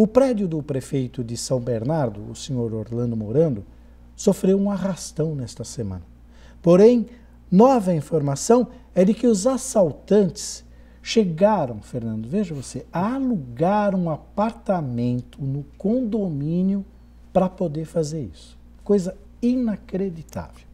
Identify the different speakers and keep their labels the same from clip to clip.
Speaker 1: O prédio do prefeito de São Bernardo, o senhor Orlando Morando, sofreu um arrastão nesta semana. Porém, nova informação é de que os assaltantes chegaram, Fernando, veja você, a alugar um apartamento no condomínio para poder fazer isso. Coisa inacreditável.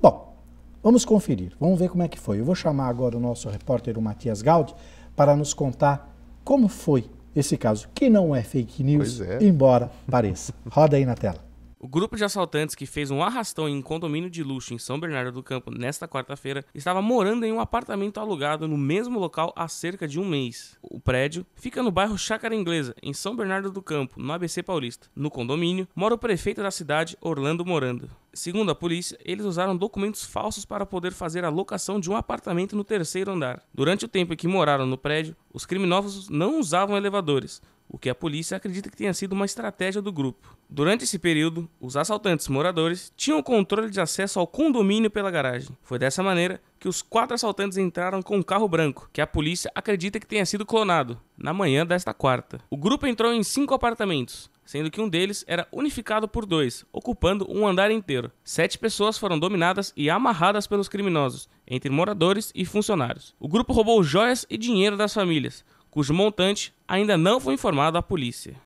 Speaker 1: Bom, vamos conferir, vamos ver como é que foi. Eu vou chamar agora o nosso repórter, o Matias Gaudi, para nos contar como foi esse caso, que não é fake news, é. embora pareça. Roda aí na tela.
Speaker 2: O grupo de assaltantes que fez um arrastão em um condomínio de luxo em São Bernardo do Campo nesta quarta-feira estava morando em um apartamento alugado no mesmo local há cerca de um mês. O prédio fica no bairro Chácara Inglesa, em São Bernardo do Campo, no ABC Paulista. No condomínio mora o prefeito da cidade, Orlando Morando. Segundo a polícia, eles usaram documentos falsos para poder fazer a locação de um apartamento no terceiro andar. Durante o tempo em que moraram no prédio, os criminosos não usavam elevadores, o que a polícia acredita que tenha sido uma estratégia do grupo. Durante esse período, os assaltantes moradores tinham controle de acesso ao condomínio pela garagem. Foi dessa maneira que os quatro assaltantes entraram com um carro branco, que a polícia acredita que tenha sido clonado, na manhã desta quarta. O grupo entrou em cinco apartamentos, sendo que um deles era unificado por dois, ocupando um andar inteiro. Sete pessoas foram dominadas e amarradas pelos criminosos, entre moradores e funcionários. O grupo roubou joias e dinheiro das famílias, cujo montante ainda não foi informado à polícia.